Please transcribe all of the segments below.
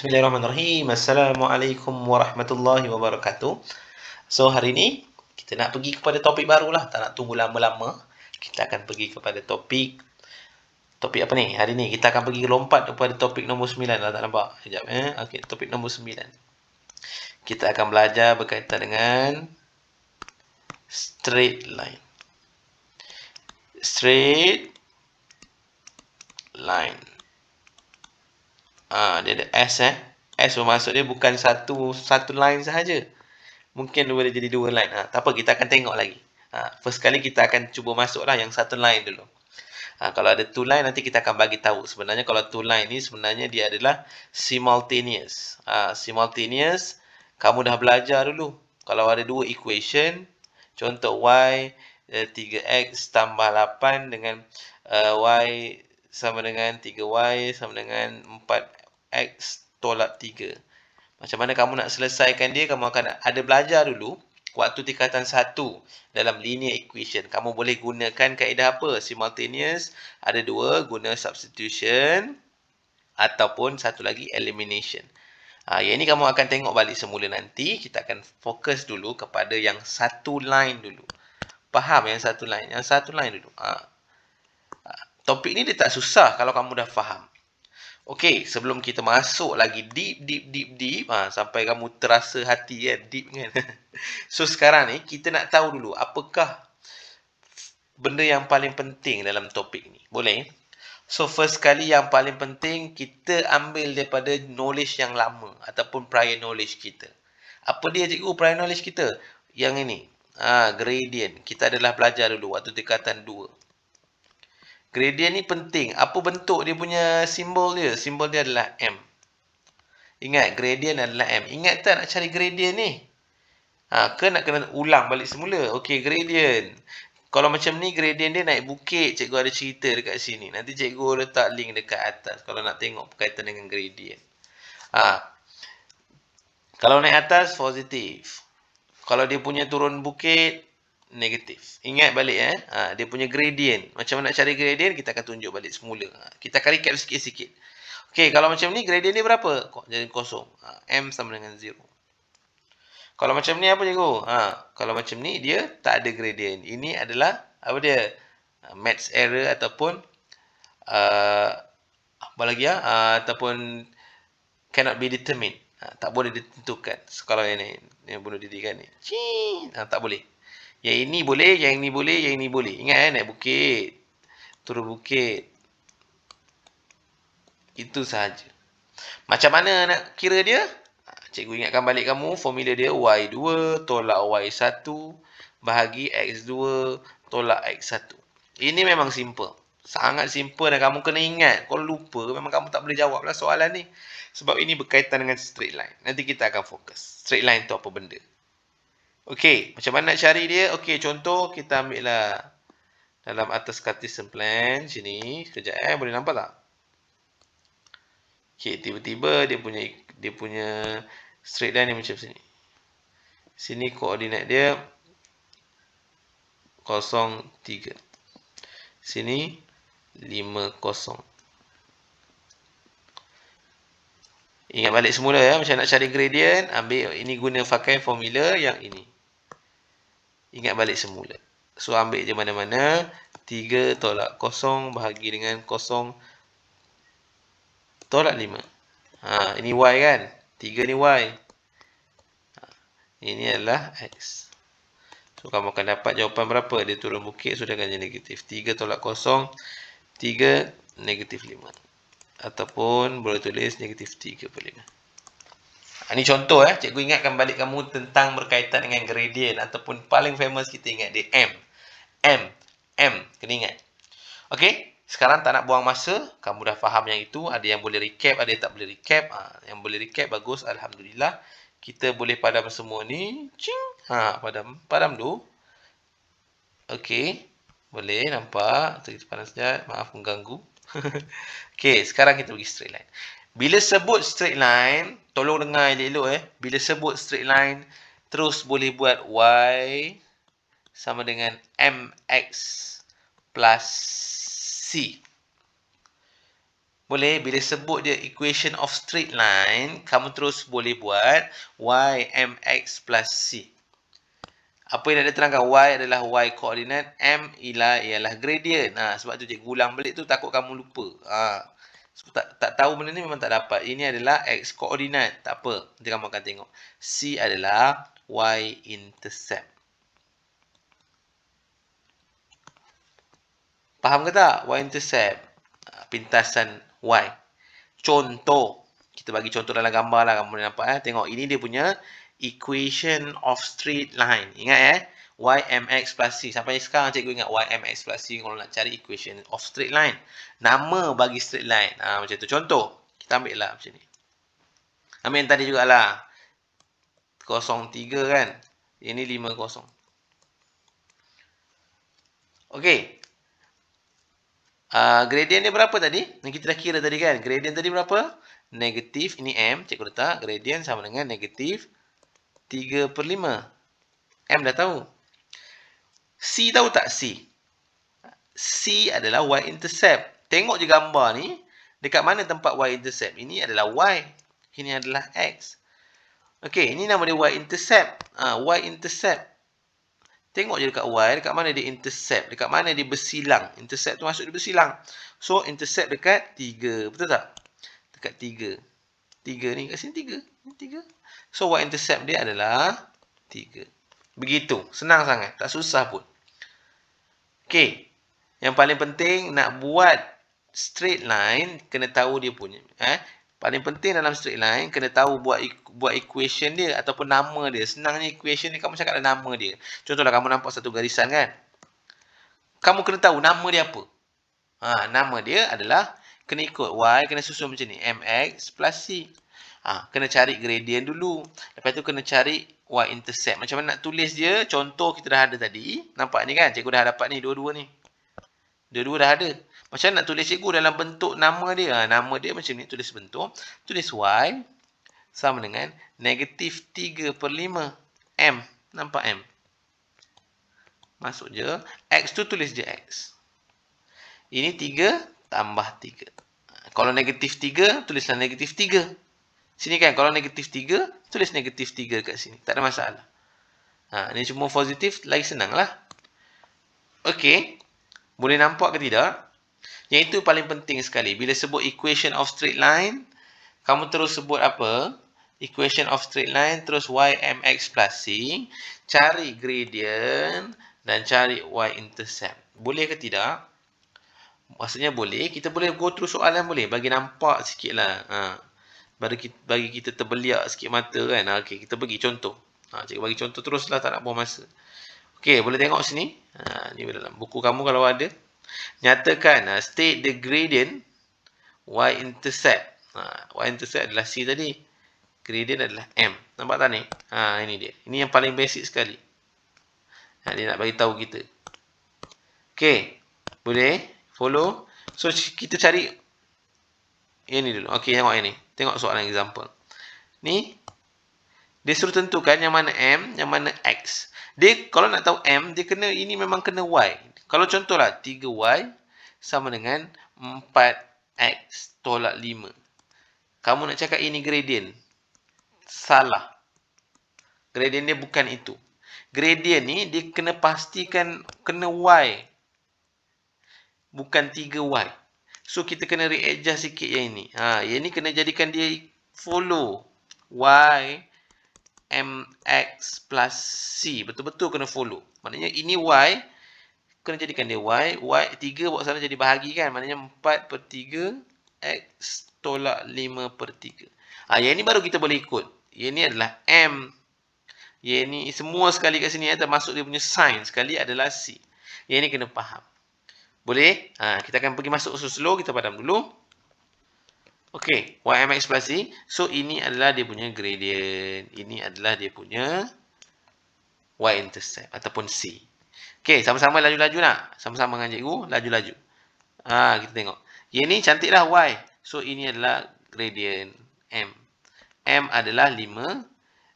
Bismillahirrahmanirrahim. Assalamualaikum warahmatullahi wabarakatuh. So, hari ini kita nak pergi kepada topik barulah. Tak nak tunggu lama-lama. Kita akan pergi kepada topik. Topik apa ni? Hari ni kita akan pergi lompat kepada topik nombor 9 lah. Tak nampak? Sekejap Eh? Okey, topik nombor 9. Kita akan belajar berkaitan dengan straight line. Straight line. Ah, dia ada S eh. S bermaksud dia bukan satu satu line sahaja. Mungkin boleh jadi dua line. Ha, tak apa, kita akan tengok lagi. Ha, first kali kita akan cuba masuklah yang satu line dulu. Ha, kalau ada two line, nanti kita akan bagi tahu. Sebenarnya kalau two line ni, sebenarnya dia adalah simultaneous. Ha, simultaneous, kamu dah belajar dulu. Kalau ada dua equation, contoh y, 3x eh, tambah 8 dengan uh, y sama dengan 3y sama dengan X tolak 3. Macam mana kamu nak selesaikan dia, kamu akan ada belajar dulu waktu tingkatan 1 dalam linear equation. Kamu boleh gunakan kaedah apa? Simultaneous, ada dua, guna substitution ataupun satu lagi elimination. Ha, yang ini kamu akan tengok balik semula nanti. Kita akan fokus dulu kepada yang satu line dulu. Faham yang satu line? Yang satu line dulu. Ha. Topik ni dia tak susah kalau kamu dah faham. Okey, sebelum kita masuk lagi deep, deep, deep, deep. Ha, sampai kamu terasa hati ya deep kan. so, sekarang ni kita nak tahu dulu apakah benda yang paling penting dalam topik ni. Boleh? So, first kali yang paling penting kita ambil daripada knowledge yang lama ataupun prior knowledge kita. Apa dia cikgu prior knowledge kita? Yang ini. Ha, gradient. Kita adalah belajar dulu waktu tingkatan 2. Gradient ni penting. Apa bentuk dia punya simbol dia? Simbol dia adalah M. Ingat, gradient adalah M. Ingat tak nak cari gradient ni? Ha, ke nak kena ulang balik semula? Okey, gradient. Kalau macam ni, gradient dia naik bukit. Cikgu ada cerita dekat sini. Nanti cikgu letak link dekat atas. Kalau nak tengok berkaitan dengan gradient. Ha. Kalau naik atas, positif. Kalau dia punya turun bukit, negatif. Ingat balik eh. Ha, dia punya gradient. Macam mana nak cari gradient, kita akan tunjuk balik semula. Ha, kita akan recap sikit-sikit. Okey, kalau macam ni, gradient dia berapa? Jadi kosong. Ha, M sama dengan 0. Kalau macam ni, apa cikgu? Ha, kalau macam ni, dia tak ada gradient. Ini adalah, apa dia? Ha, Match error ataupun uh, apa lagi ya? Uh, ataupun cannot be determined. Ha, tak boleh ditentukan. So, yang ni, yang bunuh diri kan ni. Ha, tak boleh. Yang ini boleh, yang ini boleh, yang ini boleh. Ingat eh, naik bukit. Turun bukit. Itu sahaja. Macam mana nak kira dia? Cikgu ingatkan balik kamu. Formula dia Y2 tolak Y1 bahagi X2 tolak X1. Ini memang simple. Sangat simple dan kamu kena ingat. Kalau lupa, memang kamu tak boleh jawablah soalan ni. Sebab ini berkaitan dengan straight line. Nanti kita akan fokus. Straight line tu apa benda. Okey, macam mana nak cari dia? Okey, contoh kita ambil lah dalam atas Cartesian plan sini. Sekejap eh, boleh nampak tak? Okey, tiba-tiba dia punya dia punya straight line ni macam sini. Sini koordinat dia 0.3. Sini 5 50. Ingat balik semula ya, macam nak cari gradient, ambil ini guna pakai formula yang ini ingat balik semula. So, ambil je mana-mana. 3 tolak kosong, bahagi dengan kosong, tolak 5. Ha, ini y kan? 3 ni y. Ha, ini adalah x. So, kamu akan dapat jawapan berapa? Dia turun bukit, sudah so, akan negatif. 3 tolak kosong, 3 negatif 5. Ataupun boleh tulis negatif 3 per 5. Ini ah, contoh eh, cikgu ingatkan balik kamu tentang berkaitan dengan gradient ataupun paling famous kita ingat dia M. M. M. Kena ingat. Okey, sekarang tak nak buang masa. Kamu dah faham yang itu. Ada yang boleh recap, ada yang tak boleh recap. Ha, yang boleh recap, bagus. Alhamdulillah. Kita boleh padam semua ni. Cing. Ha, padam. Padam dulu. Okey. Boleh, nampak. Kita panas sekejap. Maaf mengganggu. Okey, sekarang kita pergi straight line. Bila sebut straight line, tolong dengar elok-elok eh. Bila sebut straight line, terus boleh buat y sama dengan mx plus c. Boleh, bila sebut dia equation of straight line, kamu terus boleh buat y mx plus c. Apa yang ada terangkan, y adalah y koordinat, m ialah, ialah gradient. Ha, sebab tu cikgu ulang balik tu takut kamu lupa. Haa tak, tak tahu benda ni memang tak dapat. Ini adalah X koordinat. Tak apa. Nanti kamu akan tengok. C adalah Y intercept. Faham ke tak? Y intercept. Ah, pintasan Y. Contoh. Kita bagi contoh dalam gambar lah. Kamu boleh nampak. Eh. Tengok. Ini dia punya equation of straight line. Ingat eh y mx plus C. Sampai sekarang cikgu ingat mx plus C kalau nak cari equation of straight line. Nama bagi straight line. Ha, macam tu. Contoh. Kita ambil lah macam ni. Ambil yang tadi jugalah. 03 kan. Ini 50. Okay. Uh, gradient dia berapa tadi? Yang kita dah kira tadi kan. Gradient tadi berapa? Negatif. Ini M. Cikgu letak. Gradient sama dengan negatif 3 per 5. M dah tahu. C tahu tak C? C adalah Y intercept. Tengok je gambar ni. Dekat mana tempat Y intercept? Ini adalah Y. Ini adalah X. Okey, ini nama dia Y intercept. Ha, y intercept. Tengok je dekat Y. Dekat mana dia intercept? Dekat mana dia bersilang? Intercept tu maksud dia bersilang. So, intercept dekat 3. Betul tak? Dekat 3. 3 ni kat sini 3. 3. So, Y intercept dia adalah 3. Begitu. Senang sangat. Tak susah pun. Okey. Yang paling penting nak buat straight line kena tahu dia punya eh paling penting dalam straight line kena tahu buat e, buat equation dia ataupun nama dia. Senangnya equation ni kamu cakap ada nama dia. Contohlah kamu nampak satu garisan kan. Kamu kena tahu nama dia apa. Ha, nama dia adalah kena ikut y kena susun macam ni mx plus c. Ha, kena cari gradient dulu. Lepas tu kena cari y intercept. Macam mana nak tulis dia? Contoh kita dah ada tadi. Nampak ni kan? Cikgu dah dapat ni dua-dua ni. Dua-dua dah ada. Macam mana nak tulis cikgu dalam bentuk nama dia? Ha, nama dia macam ni tulis bentuk. Tulis y sama dengan negatif 3 per 5 m. Nampak m? Masuk je. x tu tulis je x. Ini 3 tambah 3. Kalau negatif 3, tulislah negatif 3. Sini kan, kalau negatif 3, tulis negatif 3 kat sini. Tak ada masalah. Ha, ini cuma positif, lagi senang lah. Okay. Boleh nampak ke tidak? Yang itu paling penting sekali. Bila sebut equation of straight line, kamu terus sebut apa? Equation of straight line, terus y mx plus c. Cari gradient dan cari y-intercept. Boleh ke tidak? Maksudnya boleh. Kita boleh go through soalan boleh. Bagi nampak sikit lah. Haa bagi kita, bagi kita terbeliak sikit mata kan. Ah, okey, kita bagi contoh. Ha, ah, cikgu bagi contoh teruslah tak nak buang masa. Okey, boleh tengok sini. Ha, ni dalam buku kamu kalau ada. Nyatakan ha, state the gradient y-intercept. Ha, y-intercept adalah C tadi. Gradient adalah M. Nampak tak ni? Ha, ini dia. Ini yang paling basic sekali. Ha, dia nak bagi tahu kita. Okey, boleh follow. So, kita cari yang ni dulu. Okey, tengok yang ini. Tengok soalan example. Ni, dia suruh tentukan yang mana M, yang mana X. Dia, kalau nak tahu M, dia kena, ini memang kena Y. Kalau contohlah, 3Y sama dengan 4X tolak 5. Kamu nak cakap ini gradient. Salah. Gradient dia bukan itu. Gradient ni, dia kena pastikan kena Y. Bukan 3Y. So kita kena readjust sikit yang ini. Ha, yang ini kena jadikan dia follow y mx plus c. Betul-betul kena follow. Maknanya ini y kena jadikan dia y. y 3 buat sana jadi bahagi kan. Maknanya 4 per 3 x tolak 5 per 3. Ha, yang ini baru kita boleh ikut. Yang ini adalah m. Yang ini semua sekali kat sini ya, termasuk dia punya sign sekali adalah c. Yang ini kena faham. Boleh? Ha, kita akan pergi masuk slow, -slow kita padam dulu. Okey, y mx plus ekspresi. So, ini adalah dia punya gradient. Ini adalah dia punya y-intercept ataupun C. Okey, sama-sama laju-laju nak? Sama-sama dengan cikgu, laju-laju. Ha, kita tengok. Yang ni cantiklah Y. So, ini adalah gradient M. M adalah 5.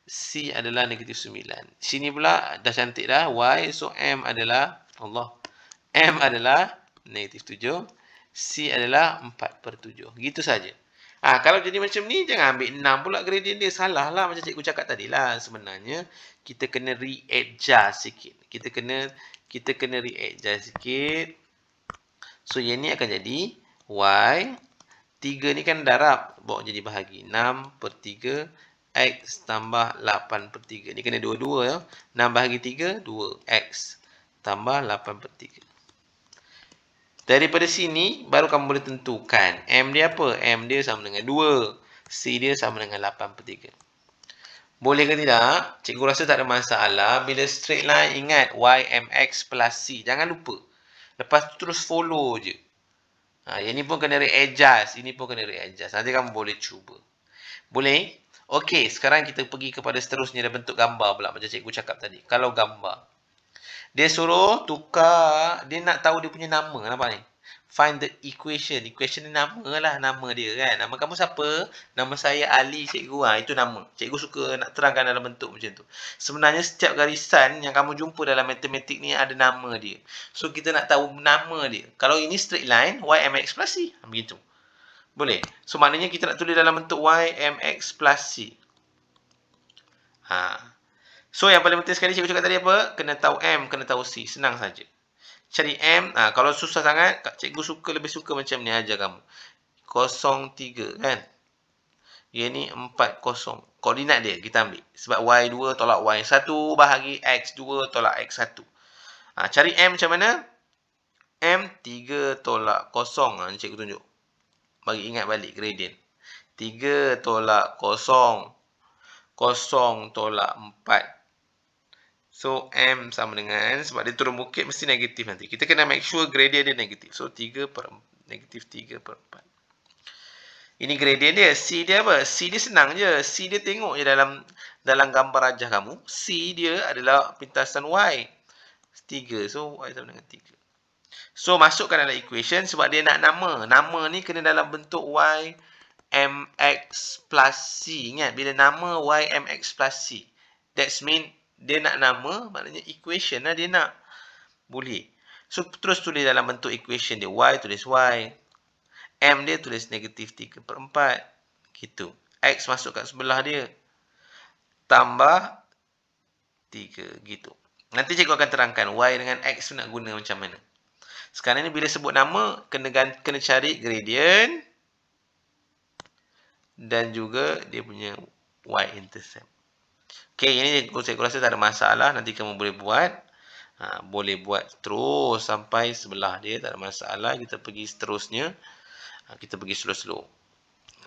C adalah negatif 9. Sini pula dah cantik dah Y. So, M adalah Allah. M adalah negatif 7. C adalah 4 per 7. Gitu saja. Ha, kalau jadi macam ni, jangan ambil 6 pula gradient dia. Salah lah macam cikgu cakap tadi lah. Sebenarnya, kita kena re readjust sikit. Kita kena kita kena re readjust sikit. So, yang ni akan jadi Y. 3 ni kan darab. Bawa jadi bahagi. 6 per 3. X tambah 8 per 3. Ni kena 2-2 ya. 6 bahagi 3, 2. X tambah 8 per 3. Daripada sini, baru kamu boleh tentukan M dia apa? M dia sama dengan 2. C dia sama dengan 8 per 3. Boleh ke tidak? Cikgu rasa tak ada masalah. Bila straight line, ingat y YMX plus C. Jangan lupa. Lepas tu terus follow je. Ha, yang ni pun kena re-adjust. Ini pun kena re-adjust. Nanti kamu boleh cuba. Boleh? Okey, sekarang kita pergi kepada seterusnya dalam bentuk gambar pula. Macam cikgu cakap tadi. Kalau gambar. Dia suruh tukar, dia nak tahu dia punya nama, nampak ni? Find the equation. Equation ni nama lah, nama dia kan. Nama kamu siapa? Nama saya Ali Cikgu. Ha, itu nama. Cikgu suka nak terangkan dalam bentuk macam tu. Sebenarnya setiap garisan yang kamu jumpa dalam matematik ni ada nama dia. So kita nak tahu nama dia. Kalau ini straight line, y mx plus C. ambil ha, Begitu. Boleh? So maknanya kita nak tulis dalam bentuk y mx plus C. Haa. So yang paling penting sekali cikgu cakap tadi apa? Kena tahu M, kena tahu C. Senang saja. Cari M. Ha, kalau susah sangat, cikgu suka lebih suka macam ni aja kamu. 0 kan? Ini ni 4-0. Koordinat dia kita ambil. Sebab Y2 tolak Y1 bahagi X2 tolak X1. Ha, ah, cari M macam mana? M 3 tolak kosong. Ha, cikgu tunjuk. Bagi ingat balik gradient. 3 tolak kosong, kosong tolak So, M sama dengan, sebab dia turun bukit mesti negatif nanti. Kita kena make sure gradient dia negatif. So, 3 per, negatif 3 per 4. Ini gradient dia. C dia apa? C dia senang je. C dia tengok je dalam dalam gambar rajah kamu. C dia adalah pintasan Y. 3. So, Y sama dengan 3. So, masukkan dalam equation sebab dia nak nama. Nama ni kena dalam bentuk Y, MX plus C. Ingat, bila nama Y, MX plus C. That's mean dia nak nama, maknanya equation lah dia nak. Boleh. So, terus tulis dalam bentuk equation dia. Y tulis Y. M dia tulis negatif 3 per 4. Gitu. X masuk kat sebelah dia. Tambah 3. Gitu. Nanti cikgu akan terangkan Y dengan X tu nak guna macam mana. Sekarang ni bila sebut nama, kena, kena cari gradient. Dan juga dia punya Y-intercept. Okey, ini saya rasa tak ada masalah. Nanti kamu boleh buat. Ha, boleh buat terus sampai sebelah dia. Tak ada masalah. Kita pergi seterusnya. Ha, kita pergi slow-slow.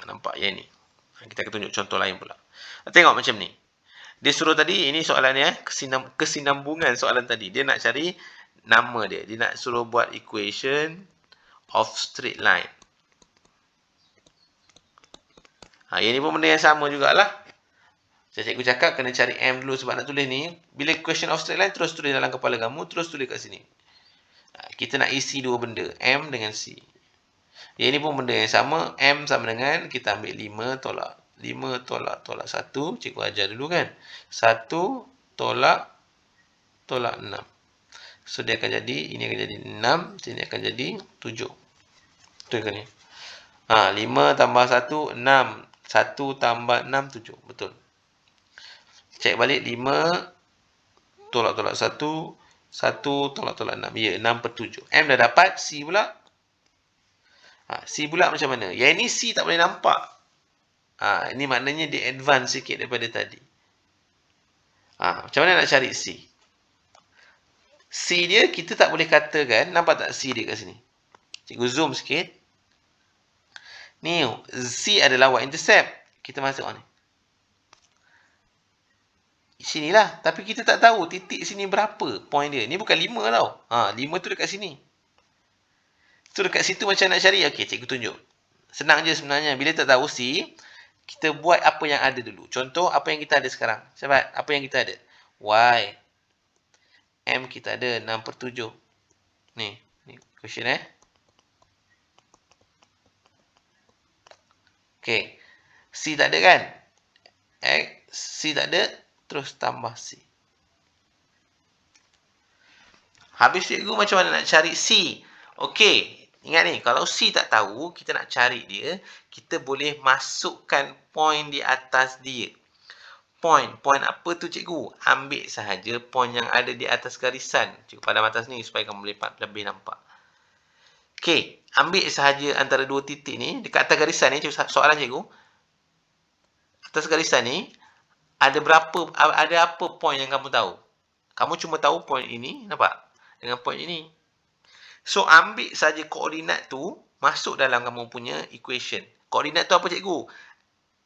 Nampak yang ni. Ha, kita akan tunjuk contoh lain pula. Tengok macam ni. Dia suruh tadi, ini soalannya. Eh, kesinam, kesinambungan soalan tadi. Dia nak cari nama dia. Dia nak suruh buat equation of straight line. Ha, yang ni pun benda yang sama jugalah. Macam cikgu cakap, kena cari M dulu sebab nak tulis ni. Bila question of straight line, terus tulis dalam kepala kamu, terus tulis kat sini. Ha, kita nak isi dua benda, M dengan C. Yang ini pun benda yang sama, M sama dengan kita ambil 5 tolak. 5 tolak tolak 1, cikgu ajar dulu kan. 1 tolak tolak 6. So, dia akan jadi, ini akan jadi 6, sini akan jadi 7. Betul ke ni? Ha, 5 tambah 1, 6. 1 tambah 6, 7. Betul. Cek balik 5 tolak-tolak 1 1 tolak-tolak 6. Ya, 6 per 7. M dah dapat. C pula. Ha, C pula macam mana? Yang ini C tak boleh nampak. Ha, ini maknanya dia advance sikit daripada tadi. Ha, macam mana nak cari C? C dia kita tak boleh katakan. Nampak tak C dia kat sini? Cikgu zoom sikit. Ni, oh, C adalah y-intercept. Kita masuk ni. Sini lah, Tapi kita tak tahu titik sini berapa point dia. Ni bukan lima tau. Ha, lima tu dekat sini. Tu dekat situ macam nak cari. Okey, cikgu tunjuk. Senang je sebenarnya. Bila tak tahu si, kita buat apa yang ada dulu. Contoh, apa yang kita ada sekarang. Cepat, apa yang kita ada? Y. M kita ada 6 per 7. Ni, ni question eh. Okey. C tak ada kan? X, C tak ada terus tambah C. Habis cikgu macam mana nak cari C? Okey, ingat ni, kalau C tak tahu, kita nak cari dia, kita boleh masukkan point di atas dia. Point, point apa tu cikgu? Ambil sahaja point yang ada di atas garisan. Cikgu pada atas ni supaya kamu boleh lebih nampak. Okey, ambil sahaja antara dua titik ni, dekat atas garisan ni, cikgu, soalan cikgu. Atas garisan ni, ada berapa ada apa point yang kamu tahu kamu cuma tahu point ini nampak dengan point ini so ambil saja koordinat tu masuk dalam kamu punya equation koordinat tu apa cikgu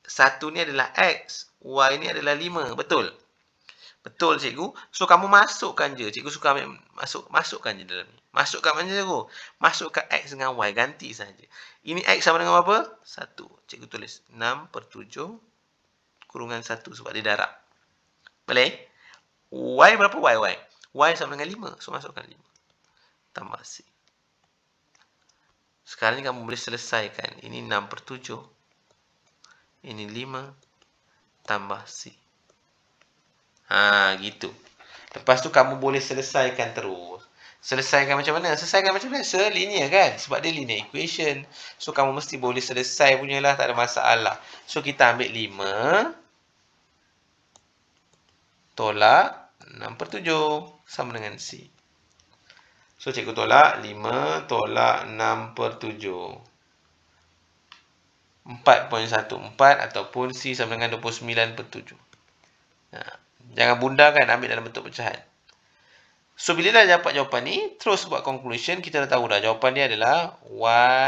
satu ni adalah x y ni adalah 5 betul betul cikgu so kamu masukkan je cikgu suka ambil masuk masukkan je dalam ni masukkan mana cikgu masukkan x dengan y ganti saja ini x sama dengan apa satu cikgu tulis 6/7 kurungan 1 sebab dia darab. Boleh? Y berapa Y? Y, y sama dengan 5. So, masukkan 5. Tambah C. Sekarang ni kamu boleh selesaikan. Ini 6 per 7. Ini 5. Tambah C. Ha, gitu. Lepas tu kamu boleh selesaikan terus. Selesaikan macam mana? Selesaikan macam mana? Selinear kan? Sebab dia linear equation. So, kamu mesti boleh selesai punya lah. Tak ada masalah. So, kita ambil tolak 6 per 7 sama dengan C. So, cikgu tolak 5 tolak 6 per 7. 4.14 ataupun C sama dengan 29 per 7. Nah, ha, jangan kan ambil dalam bentuk pecahan. So, bila dah dapat jawapan ni, terus buat conclusion. Kita dah tahu dah jawapan dia adalah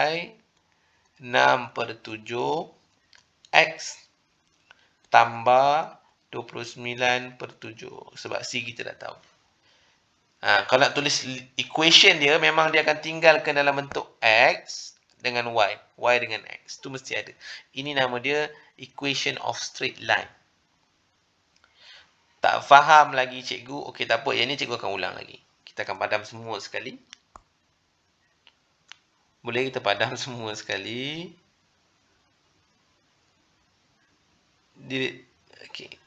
Y 6 per 7 X tambah 29 per 7. Sebab C kita dah tahu. Ha, kalau nak tulis equation dia, memang dia akan tinggalkan dalam bentuk X dengan Y. Y dengan X. tu mesti ada. Ini nama dia equation of straight line. Tak faham lagi cikgu. Okey, tak apa. Yang ni cikgu akan ulang lagi. Kita akan padam semua sekali. Boleh kita padam semua sekali. Okey.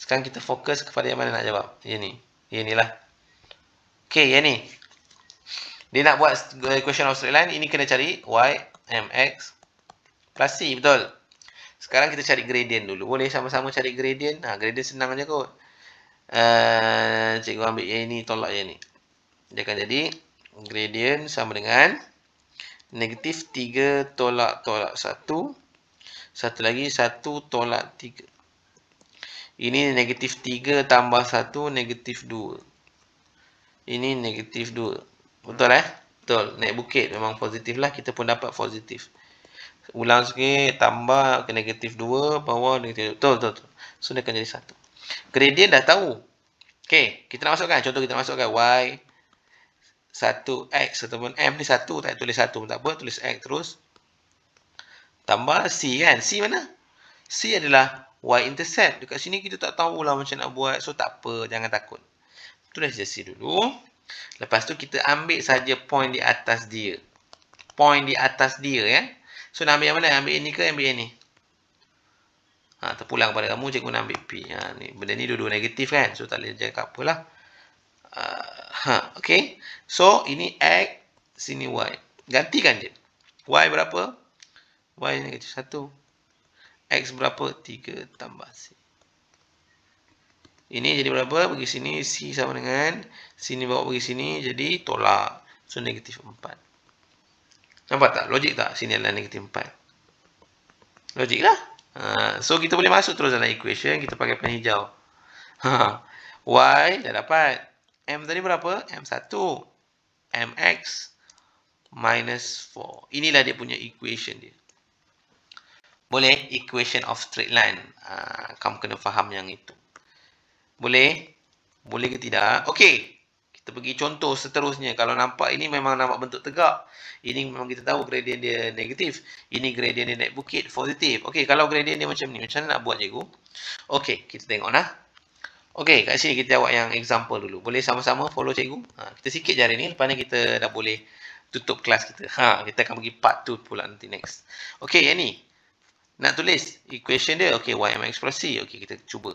Sekarang kita fokus kepada yang mana nak jawab. Yang ni. Yang ni lah. Okay, yang ni. Dia nak buat equation eh, of straight line. Ini kena cari y, mx plus c. Betul? Sekarang kita cari gradient dulu. Boleh sama-sama cari gradient? Ha, gradient senang je kot. Uh, cikgu ambil yang ni, tolak yang ni. Dia akan jadi gradient sama dengan negatif 3 tolak tolak 1. Satu lagi, 1 tolak 3. Ini negatif 3 tambah 1 negatif 2. Ini negatif 2. Betul eh? Betul. Naik bukit memang positif lah. Kita pun dapat positif. Ulang sikit. Tambah ke negatif 2. Bawah negatif 2. Betul, betul, betul. So, dia akan jadi 1. Gradient dah tahu. Okay. Kita nak masukkan. Contoh kita masukkan. Y. 1x ataupun M ni 1. Tak tulis 1 pun tak apa. Tulis X terus. Tambah C kan. C mana? C adalah Y intercept. Dekat sini kita tak tahulah macam nak buat. So tak apa, jangan takut. Tulis je si dulu. Lepas tu kita ambil saja point di atas dia. Point di atas dia ya. So nak ambil yang mana? Ambil yang ni ke ambil yang ni? Ha, terpulang kepada kamu cikgu nak ambil P. Ha, ni, benda ni dua-dua negatif kan? So tak boleh cakap apalah. Uh, ah, ha, okay. So ini X, sini Y. Gantikan je. Y berapa? Y negatif satu. X berapa? 3 tambah C. Ini jadi berapa? Bagi sini C sama dengan sini bawa bagi sini jadi tolak. So negatif 4. Nampak tak? Logik tak? Sini adalah negatif 4. Logik lah. Ha, so kita boleh masuk terus dalam equation. Kita pakai pen hijau. Ha. y dah dapat. M tadi berapa? M1. MX minus 4. Inilah dia punya equation dia. Boleh? Equation of straight line. Ha, kamu kena faham yang itu. Boleh? Boleh ke tidak? Okey. Kita pergi contoh seterusnya. Kalau nampak ini memang nampak bentuk tegak. Ini memang kita tahu gradient dia negatif. Ini gradient dia naik bukit. Positif. Okey. Kalau gradient dia macam ni. Macam mana nak buat cikgu? Okey. Kita tengok lah. Okey. Kat sini kita jawab yang example dulu. Boleh sama-sama follow cikgu? Ha, kita sikit jari ni. Lepas ni kita dah boleh tutup kelas kita. Ha, kita akan pergi part 2 pula nanti next. Okey. Yang ni nak tulis equation dia Okay, y mx plus c Okay kita cuba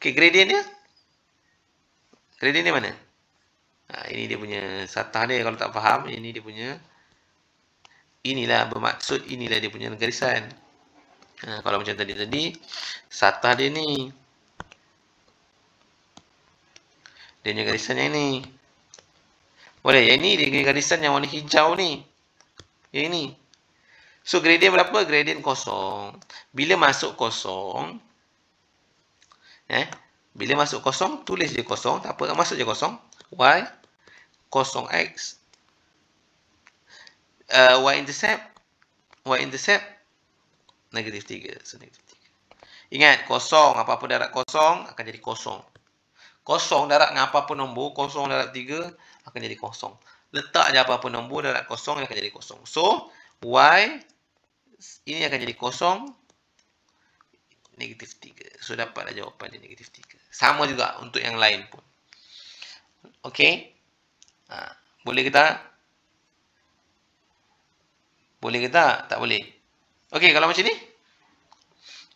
Okay gradient dia gradient dia mana ha, ini dia punya satah dia kalau tak faham ini dia punya inilah bermaksud inilah dia punya garisan ha, kalau macam tadi tadi satah dia ni dia punya garisan yang ni boleh yang ni dia garisan yang warna hijau ni yang ni So gradient berapa? Gradient kosong. Bila masuk kosong, eh, bila masuk kosong, tulis je kosong. Tak apa, masuk je kosong. Y, kosong X. Uh, y intercept, Y intercept, negatif 3. So, negatif 3. Ingat, kosong, apa-apa darat kosong, akan jadi kosong. Kosong darat dengan apa-apa nombor, kosong darat 3, akan jadi kosong. Letak je apa-apa nombor, darat kosong, akan jadi kosong. So, Y ini akan jadi kosong negatif 3 so dapatlah jawapan dia negatif 3 sama juga untuk yang lain pun ok ha. boleh ke tak boleh ke tak tak boleh ok kalau macam ni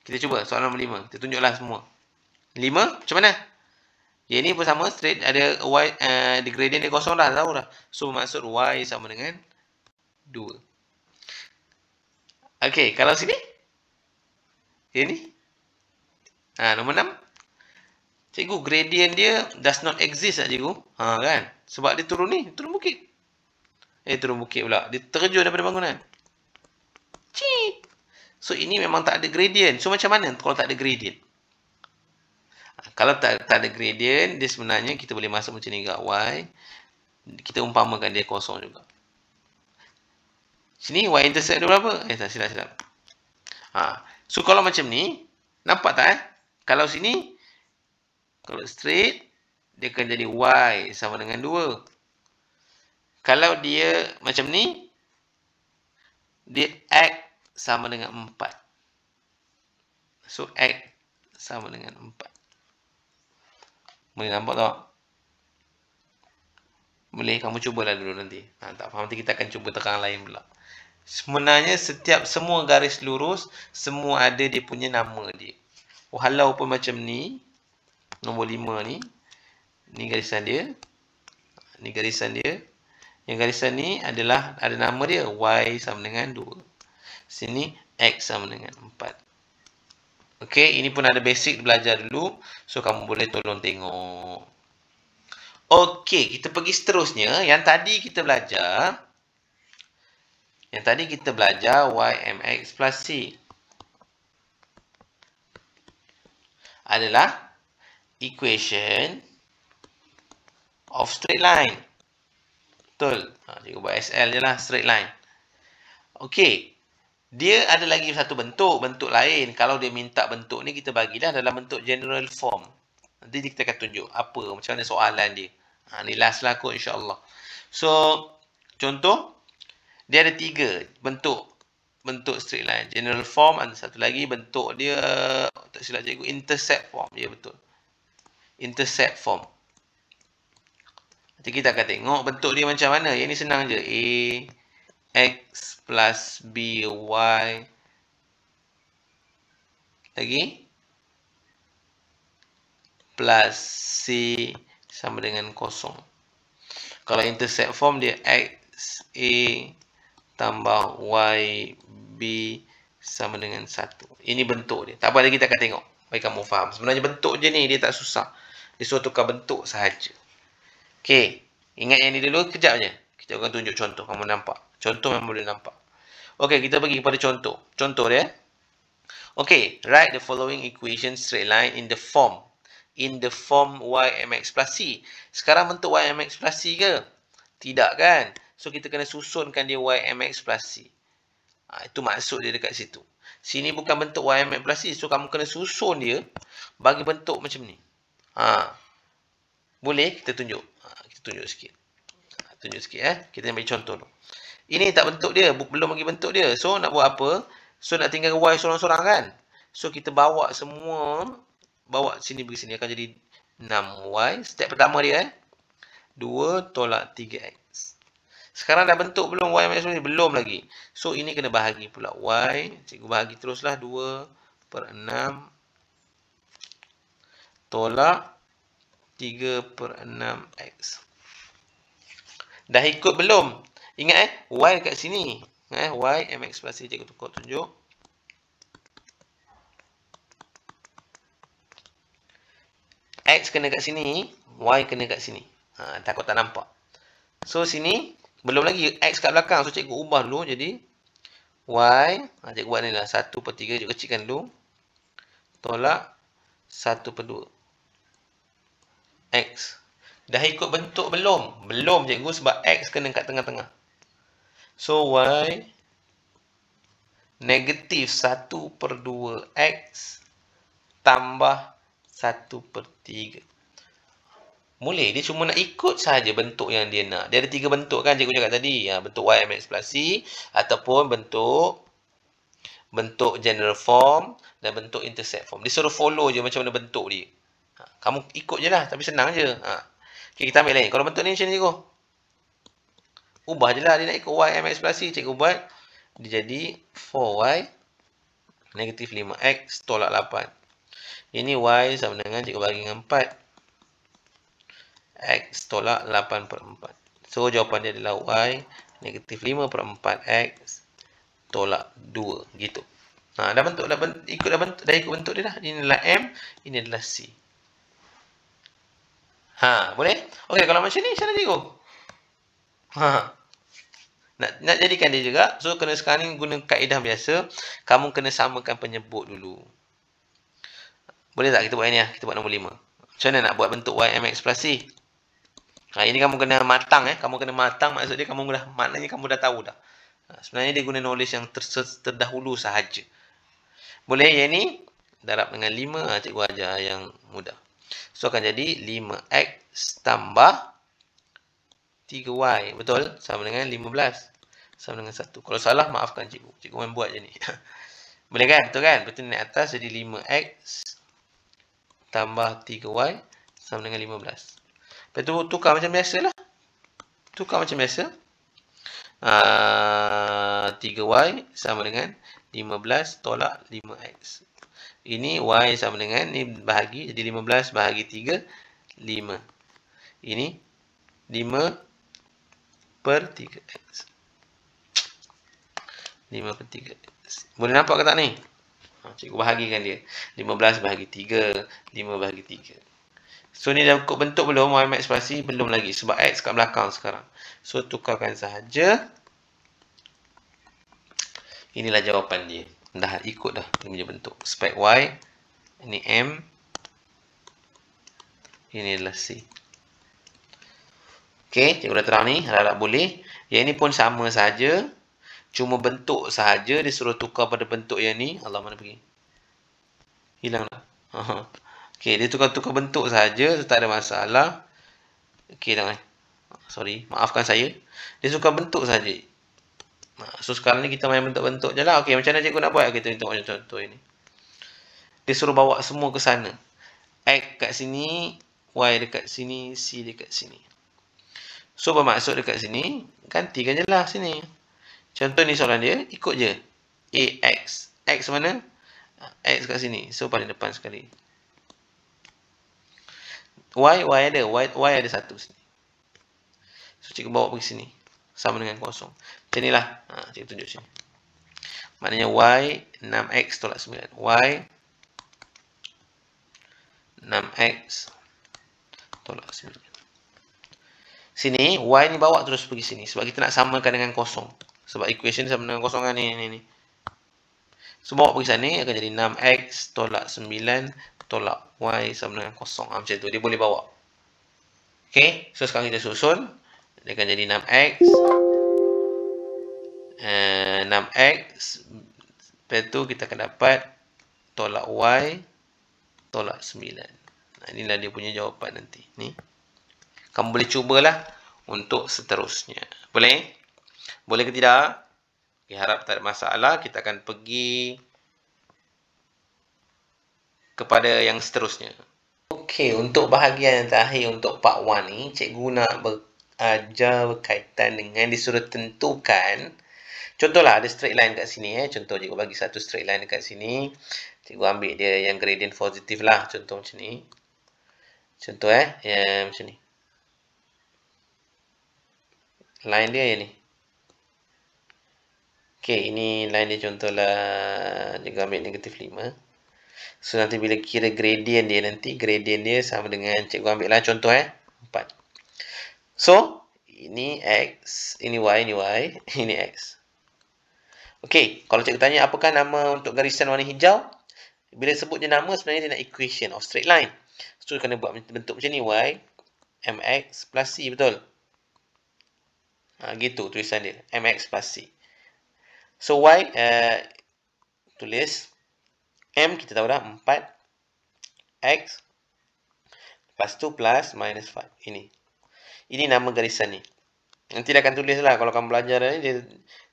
kita cuba soalan nombor 5 kita tunjuklah semua 5 macam mana yang ni pun sama straight ada y, uh, the gradient dia kosong dah tahu dah so maksud y sama dengan 2 Okey, kalau sini? Ini? Ha, nombor 6. Cikgu, gradient dia does not exist tak cikgu? Ha, kan? Sebab dia turun ni, turun bukit. Eh, turun bukit pula. Dia terjun daripada bangunan. Cik! So, ini memang tak ada gradient. So, macam mana kalau tak ada gradient? Ha, kalau tak, tak ada gradient, dia sebenarnya kita boleh masuk macam ni juga. Y. Kita umpamakan dia kosong juga. Sini y intercept dia berapa? Eh tak silap silap. Ha. So kalau macam ni, nampak tak eh? Kalau sini kalau straight dia akan jadi y sama dengan 2. Kalau dia macam ni dia x sama dengan 4. So x sama dengan 4. Boleh nampak tak? Boleh kamu cubalah dulu nanti. Ha, tak faham nanti kita akan cuba terang lain pula sebenarnya setiap semua garis lurus semua ada dia punya nama dia walaupun macam ni nombor lima ni ni garisan dia ni garisan dia yang garisan ni adalah ada nama dia y sama dengan 2 sini x sama dengan 4 ok ini pun ada basic belajar dulu so kamu boleh tolong tengok ok kita pergi seterusnya yang tadi kita belajar yang tadi kita belajar y mx plus C adalah equation of straight line. Betul. Cikgu ha, buat SL je lah, straight line. Okey. Dia ada lagi satu bentuk, bentuk lain. Kalau dia minta bentuk ni, kita bagilah dalam bentuk general form. Nanti kita akan tunjuk apa, macam mana soalan dia. Ha, ni last lah kot, insyaAllah. So, Contoh dia ada tiga bentuk bentuk straight line general form ada satu lagi bentuk dia tak silap cikgu intercept form ya betul intercept form nanti kita akan tengok bentuk dia macam mana yang ni senang je a x plus b y lagi plus c sama dengan kosong kalau intercept form dia x a tambah YB sama dengan 1. Ini bentuk dia. Tak apa lagi kita akan tengok. Baik kamu faham. Sebenarnya bentuk je ni dia tak susah. Dia suruh tukar bentuk sahaja. Okey. Ingat yang ni dulu kejap je. Kita akan tunjuk contoh. Kamu nampak. Contoh yang boleh nampak. Okey kita pergi kepada contoh. Contoh dia. Okey. Write the following equation straight line in the form. In the form y YMX plus C. Sekarang bentuk y YMX plus C ke? Tidak kan? So kita kena susunkan dia YMX plus C. Ha, itu maksud dia dekat situ. Sini bukan bentuk YMX plus C. So kamu kena susun dia bagi bentuk macam ni. Ha. Boleh? Kita tunjuk. Ha, kita tunjuk sikit. Ha, tunjuk sikit. Eh. Kita ambil contoh tu. Ini tak bentuk dia. Belum bagi bentuk dia. So nak buat apa? So nak tinggal Y sorang-sorang kan? So kita bawa semua. Bawa sini pergi sini. Akan jadi 6Y. Step pertama dia. Eh. 2 tolak 3X. Sekarang dah bentuk belum y minus 1? Belum lagi. So, ini kena bahagi pula y. Cikgu bahagi teruslah 2 per 6 tolak 3 per 6 x. Dah ikut belum? Ingat eh, y kat sini. Eh, y mx plus y cikgu tukar tunjuk. X kena kat sini, Y kena kat sini. Ha, takut tak nampak. So, sini belum lagi X kat belakang. So, cikgu ubah dulu. Jadi, Y. Ha, cikgu buat ni lah. 1 per 3. Cikgu kecilkan dulu. Tolak. 1 per 2. X. Dah ikut bentuk belum? Belum cikgu sebab X kena kat tengah-tengah. So, Y. Negatif 1 per 2 X. Tambah 1 per 3. Boleh. Dia cuma nak ikut saja bentuk yang dia nak. Dia ada tiga bentuk kan cikgu cakap tadi. Ya, bentuk Y, mx plus C. Ataupun bentuk bentuk general form dan bentuk intercept form. Dia suruh follow je macam mana bentuk dia. Ha, kamu ikut je lah. Tapi senang je. Ha. Ah, okay, kita ambil lain. Kalau bentuk ni macam ni cikgu. Ubah je lah. Dia nak ikut Y, mx plus C. Cikgu buat. Dia jadi 4Y negatif 5X tolak 8. Ini Y sama dengan cikgu bagi dengan 4. X tolak 8 per 4. So, jawapan dia adalah Y negatif 5 per 4 X tolak 2. Gitu. Ha, dah bentuk, dah bentuk, ikut dah bentuk, dah ikut bentuk dia dah. Ini adalah M, ini adalah C. Ha, boleh? Okey, kalau macam ni, cara cikgu. Ha. Nak, nak jadikan dia juga. So, kena sekarang ni guna kaedah biasa. Kamu kena samakan penyebut dulu. Boleh tak kita buat ini lah? Kita buat nombor 5. Macam mana nak buat bentuk YMX plus C? Ha, ini kamu kena matang eh. Kamu kena matang maksudnya kamu dah maknanya kamu dah tahu dah. Ha, sebenarnya dia guna knowledge yang ter, terdahulu sahaja. Boleh yang ni darab dengan 5 ha, cikgu ajar yang mudah. So akan jadi 5x tambah 3y betul sama dengan 15 sama dengan 1. Kalau salah maafkan cikgu. Cikgu main buat je ni. Boleh kan? Betul kan? Betul ni atas jadi 5x tambah 3y sama dengan 15. Lepas tu tukar macam biasa lah. Tukar macam biasa. Uh, ah, 3y sama dengan 15 tolak 5x. Ini y sama dengan, ni bahagi, jadi 15 bahagi 3, 5. Ini 5 per 3x. 5 per 3x. Boleh nampak ke tak ni? Ah, cikgu bahagikan dia. 15 bahagi 3, 5 bahagi 3. So ni dah bentuk belum Muhammad spasi? Belum lagi sebab X kat belakang sekarang. So tukarkan sahaja. Inilah jawapan dia. Dah ikut dah dia punya bentuk. Spek Y. Ini M. Ini adalah C. Okey, cikgu dah terang ni. Harap-harap boleh. Yang ini pun sama saja. Cuma bentuk sahaja dia suruh tukar pada bentuk yang ni. Allah mana pergi? Hilang lah. Okey, dia tukar-tukar bentuk saja, tak ada masalah. Okey, jangan. Eh. Sorry, maafkan saya. Dia suka bentuk saja. Ha, so, sekarang ni kita main bentuk-bentuk je lah. Okey, macam mana cikgu nak buat? Kita tengok macam contoh ini. Dia suruh bawa semua ke sana. X kat sini, Y dekat sini, C dekat sini. So, bermaksud dekat sini, gantikan je lah sini. Contoh ni soalan dia, ikut je. AX. X mana? Ha, X kat sini. So, paling depan sekali. Y, Y ada. Y, y ada satu sini. So, cikgu bawa pergi sini. Sama dengan kosong. Macam inilah. Ha, cikgu tunjuk sini. Maknanya Y, 6X tolak 9. Y, 6X tolak 9. Sini, Y ni bawa terus pergi sini. Sebab kita nak samakan dengan kosong. Sebab equation sama dengan kosong kan ni. ni, ni. So, bawa pergi sana. Akan jadi 6X tolak 9 tolak y sama dengan kosong. Ha, macam tu. Dia boleh bawa. Okay. So, sekarang kita susun. Dia akan jadi 6x. Uh, 6x. Lepas tu, kita akan dapat tolak y tolak 9. Nah, inilah dia punya jawapan nanti. Ni. Kamu boleh cubalah untuk seterusnya. Boleh? Boleh ke tidak? Okay, harap tak ada masalah. Kita akan pergi kepada yang seterusnya. Okey, untuk bahagian yang terakhir untuk part 1 ni, cikgu nak ajar berkaitan dengan disuruh tentukan. Contohlah ada straight line kat sini eh. Contoh cikgu bagi satu straight line dekat sini. Cikgu ambil dia yang gradient positif lah. Contoh macam ni. Contoh eh, yang macam ni. Line dia yang ni. Okey, ini line dia contohlah cikgu ambil negatif 5. So nanti bila kira gradient dia nanti, gradient dia sama dengan cikgu ambil lah contoh eh. 4. So, ini X, ini Y, ini Y, ini X. Okay, kalau cikgu tanya apakah nama untuk garisan warna hijau? Bila sebut je nama sebenarnya dia nak equation of straight line. So, kena buat bentuk macam ni, Y, MX plus C, betul? Ha, gitu tulisan dia, MX plus C. So, Y, uh, tulis M kita tahu dah 4 X Lepas tu plus minus 5 Ini Ini nama garisan ni Nanti dia akan tulis lah Kalau kamu belajar ni Dia,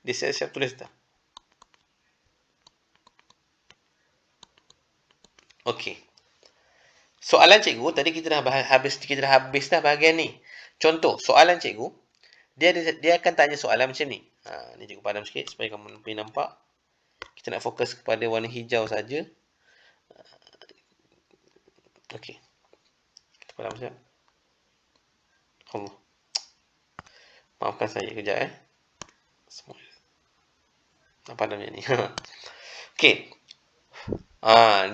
dia siap-siap tulis tak? Okey. Soalan cikgu tadi kita dah habis kita dah habis dah bahagian ni. Contoh soalan cikgu dia dia, dia akan tanya soalan macam ni. Ha ni cikgu padam sikit supaya kamu boleh nampak kita nak fokus kepada warna hijau saja. Ah, okey. Kita faham saja. Allah. Maafkan saya kejap eh. Semua. Apa namanya ni? Okey. Ha,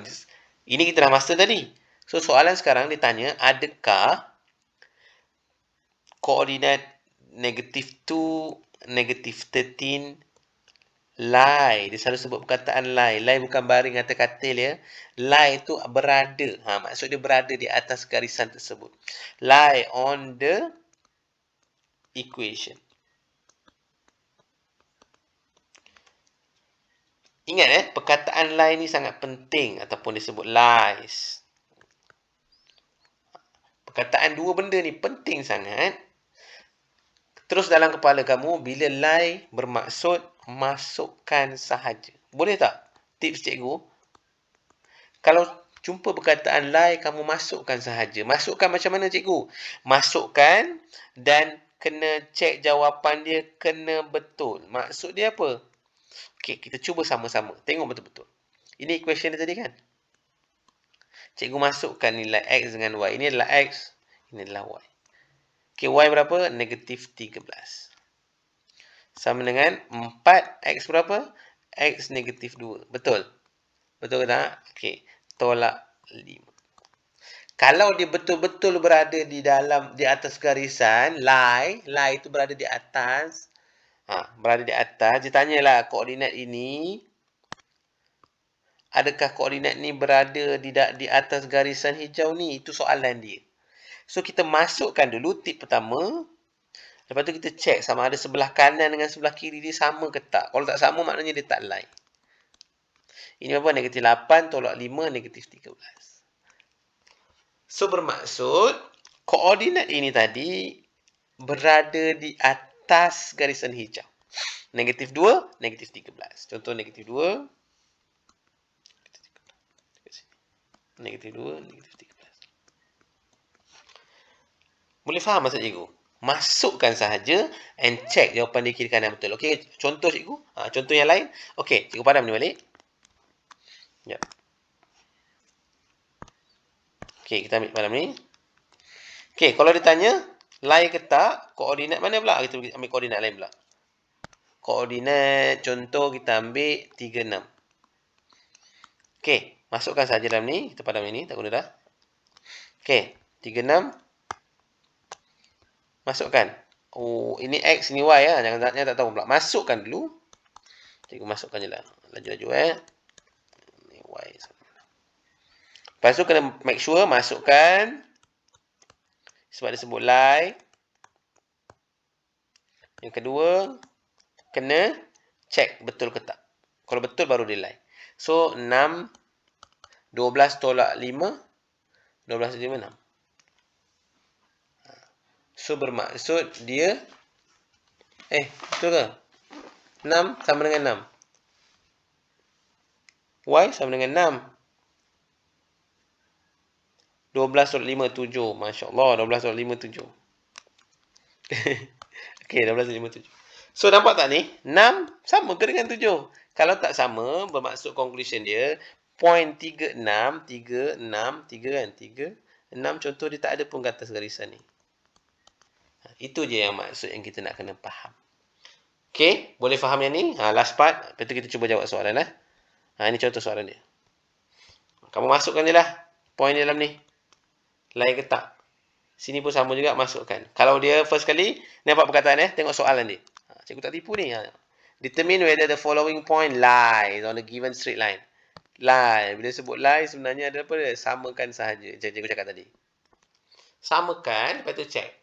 ini kita dah master tadi. So soalan sekarang ditanya adakah koordinat negatif 2, negatif 13 Lai Dia selalu sebut perkataan lie. Lie bukan baring atau katil ya. Lie tu berada. Ha, maksud dia berada di atas garisan tersebut. Lai on the equation. Ingat eh, perkataan lie ni sangat penting ataupun disebut lies. Perkataan dua benda ni penting sangat. Terus dalam kepala kamu, bila lie bermaksud masukkan sahaja. Boleh tak? Tips cikgu. Kalau jumpa perkataan lain kamu masukkan sahaja. Masukkan macam mana cikgu? Masukkan dan kena cek jawapan dia kena betul. Maksud dia apa? Okey, kita cuba sama-sama. Tengok betul-betul. Ini equation dia tadi kan? Cikgu masukkan nilai x dengan y. Ini adalah x. Ini adalah y. Okey, y berapa? Negatif 13 sama dengan 4x berapa? x negatif 2. Betul? Betul ke tak? Okey. Tolak 5. Kalau dia betul-betul berada di dalam, di atas garisan, lie, lie itu berada di atas, ha, berada di atas, dia tanyalah koordinat ini, adakah koordinat ni berada di, di atas garisan hijau ni? Itu soalan dia. So, kita masukkan dulu tip pertama, Lepas tu kita check sama ada sebelah kanan dengan sebelah kiri dia sama ke tak. Kalau tak sama maknanya dia tak line. Ini apa? Negatif 8 tolak 5 negatif 13. So bermaksud koordinat ini tadi berada di atas garisan hijau. Negatif 2, negatif 13. Contoh negatif 2. Negatif 2, negatif 13. Boleh faham maksud cikgu? masukkan sahaja and check jawapan di kiri kanan betul. Okey, contoh cikgu. Ha, contoh yang lain. Okey, cikgu padam ni balik. Sekejap. Okey, kita ambil padam ni. Okey, kalau ditanya, lain ke tak, koordinat mana pula? Kita ambil koordinat lain pula. Koordinat, contoh kita ambil 3, 6. Okey, masukkan sahaja dalam ni. Kita padam ni, tak guna dah. Okey, 3, 6. Masukkan. Oh, ini X, ini Y lah. Jangan tanya, tak tahu pula. Masukkan dulu. Cikgu masukkan je lah. Laju-laju eh. Ini Y. Lepas tu kena make sure masukkan. Sebab dia sebut lie. Yang kedua, kena check betul ke tak. Kalau betul, baru dia lie. So, 6, 12 tolak 5, 12 tolak 5, 6. So bermaksud dia Eh betul ke 6 sama dengan 6 Y sama dengan 6 12.57 Masya Allah 12.57 Ok 12.57 So nampak tak ni 6 sama ke dengan 7 Kalau tak sama bermaksud conclusion dia Point 3, 6 3, 6, 3 kan 3, 6 contoh dia tak ada pun kata segarisan ni itu je yang maksud yang kita nak kena faham. Okey, boleh faham yang ni? Ha, last part, lepas kita cuba jawab soalan lah. Ha, ini contoh soalan dia. Kamu masukkan je lah, poin dalam ni. Layak ke tak? Sini pun sama juga, masukkan. Kalau dia first kali, nampak perkataan eh, tengok soalan ni. Ha, cikgu tak tipu ni. Ha. Determine whether the following point lies on a given straight line. Lies. bila sebut lies sebenarnya ada apa dia? Samakan sahaja, macam cikgu cakap tadi. Samakan, lepas tu check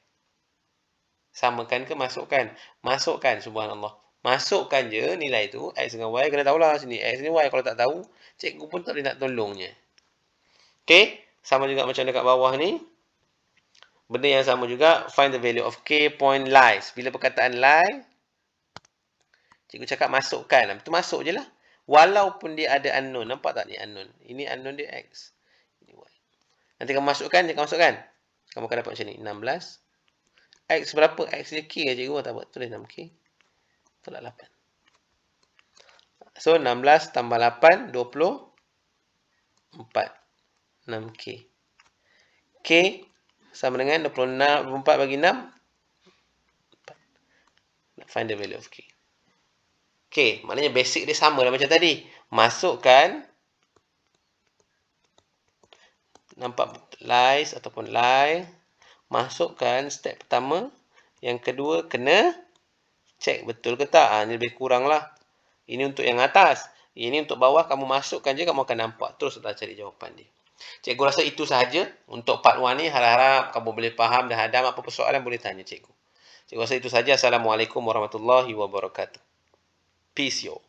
samakan ke masukkan masukkan subhanallah masukkan je nilai tu x dengan y kena tahulah sini x ni y kalau tak tahu cikgu pun tak boleh nak tolongnya Okay? sama juga macam dekat bawah ni benda yang sama juga find the value of k point lies bila perkataan lie cikgu cakap masukkan lah. tu masuk je lah walaupun dia ada unknown nampak tak ni unknown ini unknown dia x nanti kamu masukkan dia kamu masukkan kamu akan dapat macam ni 16 X berapa? X dia K je cikgu. Tak apa. Tulis 6K. Tolak 8. So, 16 tambah 8, 24. 6K. K sama dengan 26, 24 bagi 6. 4. Nak find the value of K. K, maknanya basic dia sama lah macam tadi. Masukkan. Nampak lies ataupun lie masukkan step pertama. Yang kedua, kena cek betul ke tak. Ha, ah, ini lebih kurang lah. Ini untuk yang atas. Ini untuk bawah, kamu masukkan je, kamu akan nampak terus setelah cari jawapan dia. Cikgu rasa itu sahaja untuk part 1 ni. Harap-harap kamu boleh faham dan hadam apa persoalan, boleh tanya cikgu. Cikgu rasa itu sahaja. Assalamualaikum warahmatullahi wabarakatuh. Peace, yo.